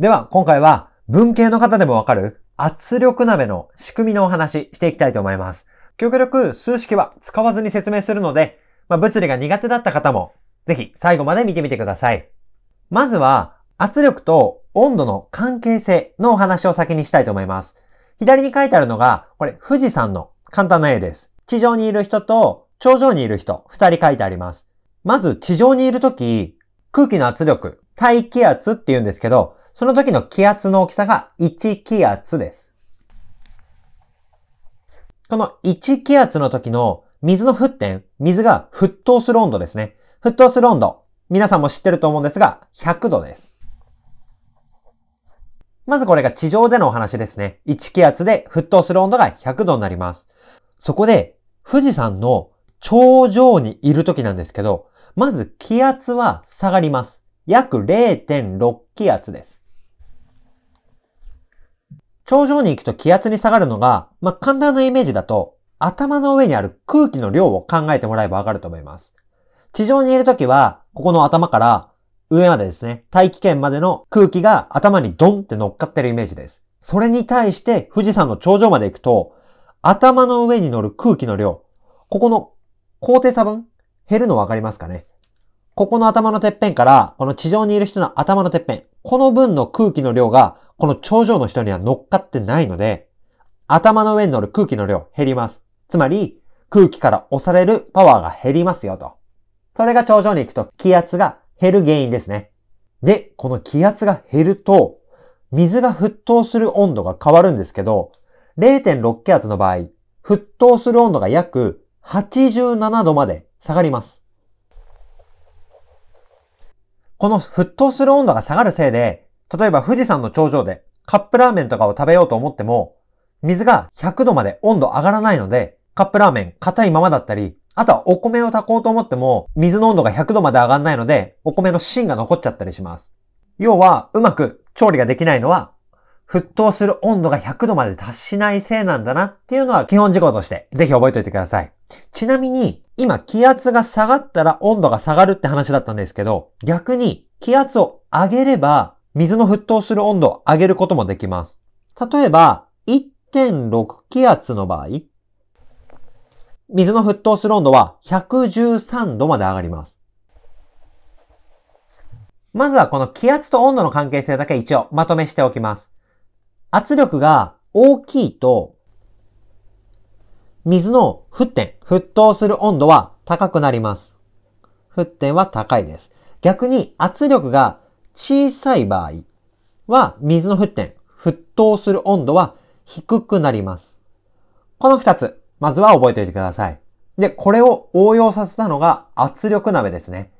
では、今回は文系の方でもわかる圧力鍋の仕組みのお話していきたいと思います。極力数式は使わずに説明するので、まあ、物理が苦手だった方もぜひ最後まで見てみてください。まずは圧力と温度の関係性のお話を先にしたいと思います。左に書いてあるのが、これ富士山の簡単な絵です。地上にいる人と頂上にいる人、二人書いてあります。まず地上にいるとき、空気の圧力、大気圧って言うんですけど、その時の気圧の大きさが1気圧です。この1気圧の時の水の沸点、水が沸騰する温度ですね。沸騰する温度、皆さんも知ってると思うんですが、100度です。まずこれが地上でのお話ですね。1気圧で沸騰する温度が100度になります。そこで、富士山の頂上にいる時なんですけど、まず気圧は下がります。約0.6気圧です。頂上に行くと気圧に下がるのが、まあ、簡単なイメージだと、頭の上にある空気の量を考えてもらえばわかると思います。地上にいるときは、ここの頭から上までですね、大気圏までの空気が頭にドンって乗っかってるイメージです。それに対して富士山の頂上まで行くと、頭の上に乗る空気の量、ここの高低差分減るのわかりますかねここの頭のてっぺんから、この地上にいる人の頭のてっぺん、この分の空気の量がこの頂上の人には乗っかってないので、頭の上に乗る空気の量減ります。つまり、空気から押されるパワーが減りますよと。それが頂上に行くと気圧が減る原因ですね。で、この気圧が減ると、水が沸騰する温度が変わるんですけど、0.6気圧の場合、沸騰する温度が約87度まで下がります。この沸騰する温度が下がるせいで、例えば富士山の頂上でカップラーメンとかを食べようと思っても、水が100度まで温度上がらないので、カップラーメン硬いままだったり、あとはお米を炊こうと思っても、水の温度が100度まで上がらないので、お米の芯が残っちゃったりします。要は、うまく調理ができないのは、沸騰する温度が100度まで達しないせいなんだなっていうのは基本事項として、ぜひ覚えておいてください。ちなみに、今気圧が下がったら温度が下がるって話だったんですけど、逆に気圧を上げれば水の沸騰する温度を上げることもできます。例えば、1.6気圧の場合、水の沸騰する温度は113度まで上がります。まずはこの気圧と温度の関係性だけ一応まとめしておきます。圧力が大きいと、水の沸点、沸騰する温度は高くなります。沸点は高いです。逆に圧力が小さい場合は水の沸点、沸騰する温度は低くなります。この2つ、まずは覚えておいてください。で、これを応用させたのが圧力鍋ですね。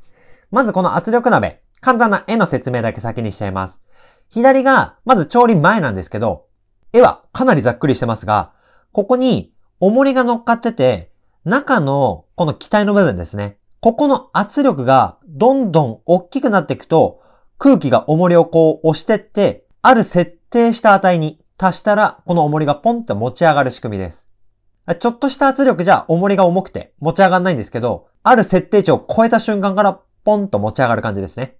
まずこの圧力鍋、簡単な絵の説明だけ先にしちゃいます。左が、まず調理前なんですけど、絵はかなりざっくりしてますが、ここに重りが乗っかってて、中のこの機体の部分ですね。ここの圧力がどんどん大きくなっていくと、空気が重りをこう押してって、ある設定した値に足したら、この重りがポンって持ち上がる仕組みです。ちょっとした圧力じゃ重りが重くて持ち上がらないんですけど、ある設定値を超えた瞬間からポンと持ち上がる感じですね。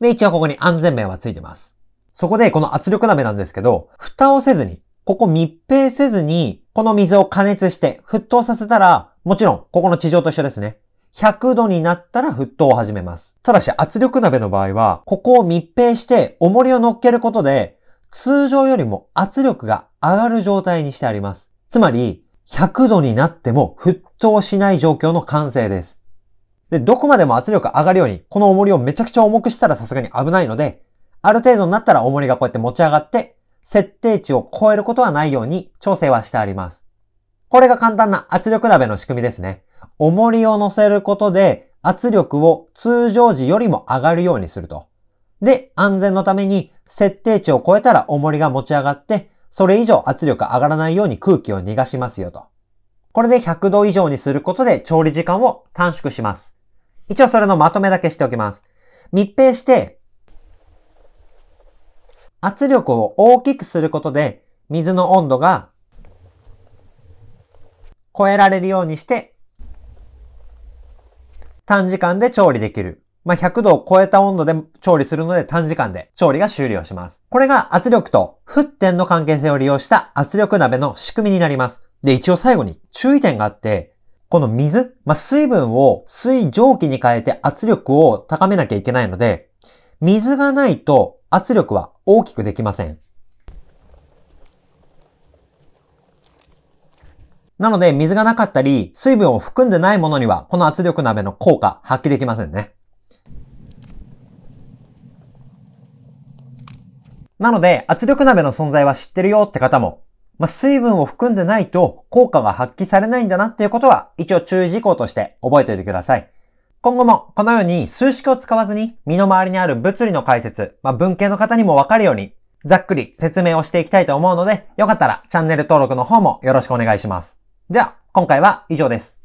で、一応ここに安全面はついてます。そこでこの圧力鍋なんですけど、蓋をせずに、ここ密閉せずに、この水を加熱して沸騰させたら、もちろん、ここの地上と一緒ですね。100度になったら沸騰を始めます。ただし圧力鍋の場合は、ここを密閉して重りを乗っけることで、通常よりも圧力が上がる状態にしてあります。つまり、100度になっても沸騰しない状況の完成です。で、どこまでも圧力上がるように、この重りをめちゃくちゃ重くしたらさすがに危ないので、ある程度になったら重りがこうやって持ち上がって、設定値を超えることはないように調整はしてあります。これが簡単な圧力鍋の仕組みですね。重りを乗せることで圧力を通常時よりも上がるようにすると。で、安全のために設定値を超えたら重りが持ち上がって、それ以上圧力上がらないように空気を逃がしますよと。これで100度以上にすることで調理時間を短縮します。一応それのまとめだけしておきます。密閉して、圧力を大きくすることで水の温度が超えられるようにして短時間で調理できる。まあ、100度を超えた温度で調理するので短時間で調理が終了します。これが圧力と沸点の関係性を利用した圧力鍋の仕組みになります。で、一応最後に注意点があって、この水、まあ、水分を水蒸気に変えて圧力を高めなきゃいけないので、水がないと圧力は大きくできません。なので、水がなかったり、水分を含んでないものには、この圧力鍋の効果、発揮できませんね。なので、圧力鍋の存在は知ってるよって方も、まあ、水分を含んでないと効果が発揮されないんだなっていうことは、一応注意事項として覚えておいてください。今後もこのように数式を使わずに身の回りにある物理の解説、まあ、文系の方にもわかるようにざっくり説明をしていきたいと思うので、よかったらチャンネル登録の方もよろしくお願いします。では、今回は以上です。